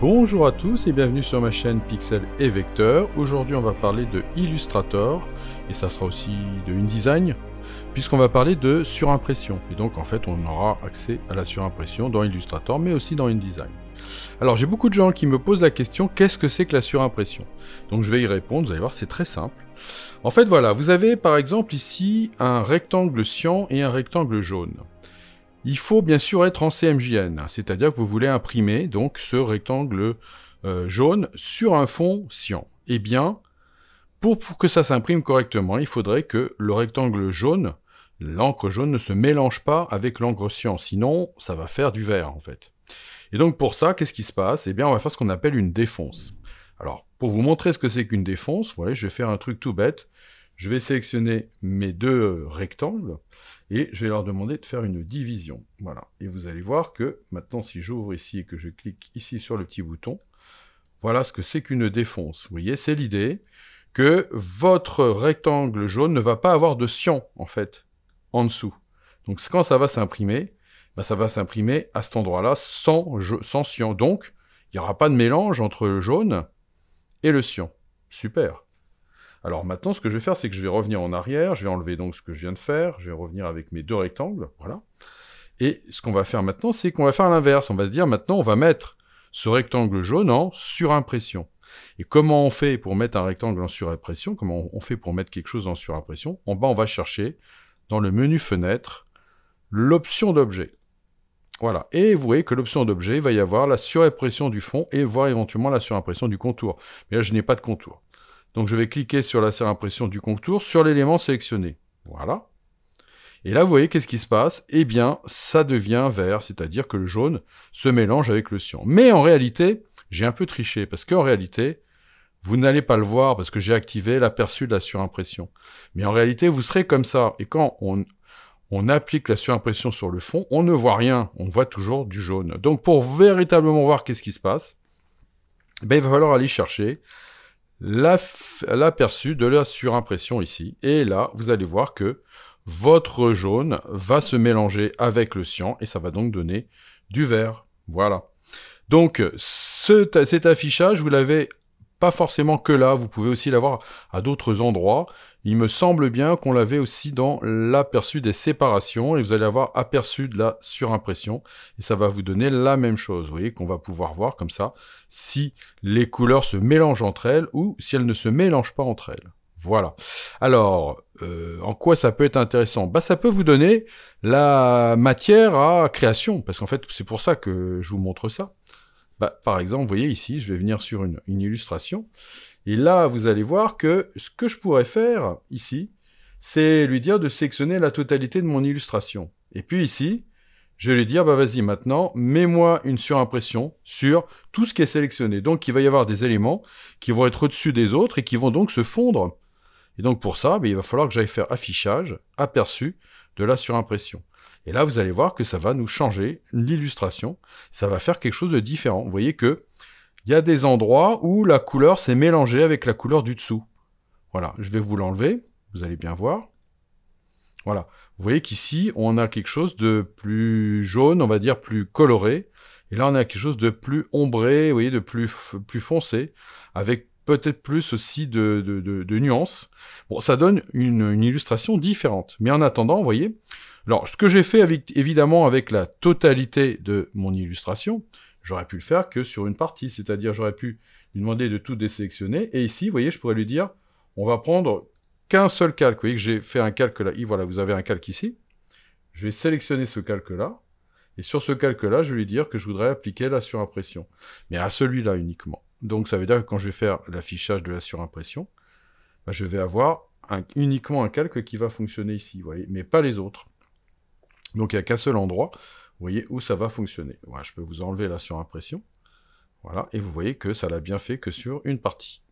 Bonjour à tous et bienvenue sur ma chaîne Pixel et Vecteur. Aujourd'hui on va parler de Illustrator et ça sera aussi de InDesign puisqu'on va parler de surimpression. Et donc en fait on aura accès à la surimpression dans Illustrator mais aussi dans InDesign. Alors j'ai beaucoup de gens qui me posent la question qu'est-ce que c'est que la surimpression Donc je vais y répondre, vous allez voir c'est très simple. En fait voilà, vous avez par exemple ici un rectangle cyan et un rectangle jaune. Il faut bien sûr être en CMJN, c'est-à-dire que vous voulez imprimer donc ce rectangle euh, jaune sur un fond cyan. Eh bien, pour, que ça s'imprime correctement, il faudrait que le rectangle jaune, l'encre jaune, ne se mélange pas avec l'encre cyan, sinon ça va faire du vert en fait. Et donc pour ça, qu'est-ce qui se passe Eh bien, on va faire ce qu'on appelle une défonce. Alors, pour vous montrer ce que c'est qu'une défonce, voilà, je vais faire un truc tout bête. Je vais sélectionner mes deux rectangles et je vais leur demander de faire une division. Voilà. Et vous allez voir que maintenant, si j'ouvre ici et que je clique ici sur le petit bouton, voilà ce que c'est qu'une défonce. Vous voyez, c'est l'idée que votre rectangle jaune ne va pas avoir de cyan, en fait, en dessous. Donc quand ça va s'imprimer, bah, ça va s'imprimer à cet endroit-là sans, sans Donc, il n'y aura pas de mélange entre le jaune et le cyan. Super alors maintenant, ce que je vais faire, c'est que je vais revenir en arrière, je vais enlever donc ce que je viens de faire, je vais revenir avec mes deux rectangles, voilà. Et ce qu'on va faire maintenant, c'est qu'on va faire l'inverse. On va dire maintenant, on va mettre ce rectangle jaune en surimpression. Et comment on fait pour mettre un rectangle en surimpression Comment on fait pour mettre quelque chose en surimpression En bas, on va chercher dans le menu fenêtre l'option d'objet. Voilà, et vous voyez que l'option d'objet va y avoir la surimpression du fond et voir éventuellement la surimpression du contour. Mais là, je n'ai pas de contour. Donc je vais cliquer sur la surimpression du contour sur l'élément sélectionné. Voilà. Et là, vous voyez, qu'est-ce qui se passe Eh bien, ça devient vert, c'est-à-dire que le jaune se mélange avec le cyan. Mais en réalité, j'ai un peu triché, parce qu'en réalité, vous n'allez pas le voir, parce que j'ai activé l'aperçu de la surimpression. Mais en réalité, vous serez comme ça. Et quand on, applique la surimpression sur le fond, on ne voit rien, on voit toujours du jaune. Donc pour véritablement voir qu'est-ce qui se passe, eh ben, il va falloir aller chercher l'aperçu de la surimpression ici. Et là, vous allez voir que votre jaune va se mélanger avec le cyan et ça va donc donner du vert. Voilà. Donc, cet affichage, vous l'avez pas forcément que là, vous pouvez aussi l'avoir à d'autres endroits. Il me semble bien qu'on l'avait aussi dans l'aperçu des séparations, et vous allez avoir aperçu de la surimpression, et ça va vous donner la même chose, vous voyez, qu'on va pouvoir voir comme ça, si les couleurs se mélangent entre elles, ou si elles ne se mélangent pas entre elles. Voilà. Alors, euh, en quoi ça peut être intéressant bah, Ça peut vous donner la matière à création, parce qu'en fait, c'est pour ça que je vous montre ça. Bah, par exemple, vous voyez ici, je vais venir sur une, illustration. Et là, vous allez voir que ce que je pourrais faire ici, c'est lui dire de sélectionner la totalité de mon illustration. Et puis ici, je vais lui dire, bah vas-y maintenant, mets-moi une surimpression sur tout ce qui est sélectionné. Donc il va y avoir des éléments qui vont être au-dessus des autres et qui vont donc se fondre. Et donc pour ça, bah, il va falloir que j'aille faire affichage, aperçu de la surimpression. Et là, vous allez voir que ça va nous changer l'illustration. Ça va faire quelque chose de différent. Vous voyez que il y a des endroits où la couleur s'est mélangée avec la couleur du dessous. Voilà, je vais vous l'enlever. Vous allez bien voir. Voilà. Vous voyez qu'ici, on a quelque chose de plus jaune, on va dire plus coloré. Et là, on a quelque chose de plus ombré, voyez, de plus, plus foncé, avec peut-être plus aussi de, nuances. Bon, ça donne une, illustration différente. Mais en attendant, vous voyez, alors ce que j'ai fait évidemment avec la totalité de mon illustration, j'aurais pu le faire que sur une partie, c'est-à-dire j'aurais pu lui demander de tout désélectionner, et ici, vous voyez, je pourrais lui dire, on va prendre qu'un seul calque, vous voyez que j'ai fait un calque là, et voilà, vous avez un calque ici, je vais sélectionner ce calque-là, et sur ce calque-là, je vais lui dire que je voudrais appliquer la surimpression, mais à celui-là uniquement. Donc ça veut dire que quand je vais faire l'affichage de la surimpression, bah, je vais avoir uniquement un calque qui va fonctionner ici, vous voyez, mais pas les autres. Donc il n'y a qu'un seul endroit, vous voyez, où ça va fonctionner. je peux vous enlever la surimpression. Voilà, et vous voyez que ça l'a bien fait que sur une partie.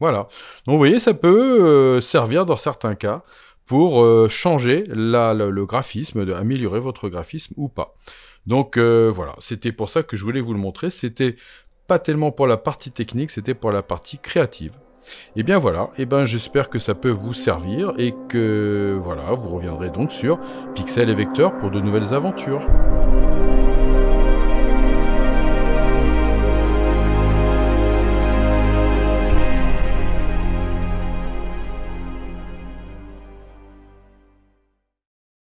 Voilà. Donc vous voyez, ça peut euh, servir dans certains cas pour euh, changer le graphisme, améliorer votre graphisme ou pas. Donc euh, voilà, c'était pour ça que je voulais vous le montrer. C'était pas tellement pour la partie technique, c'était pour la partie créative. Et eh bien voilà, et eh ben j'espère que ça peut vous servir et que voilà, vous reviendrez donc sur Pixel et Vecteur pour de nouvelles aventures.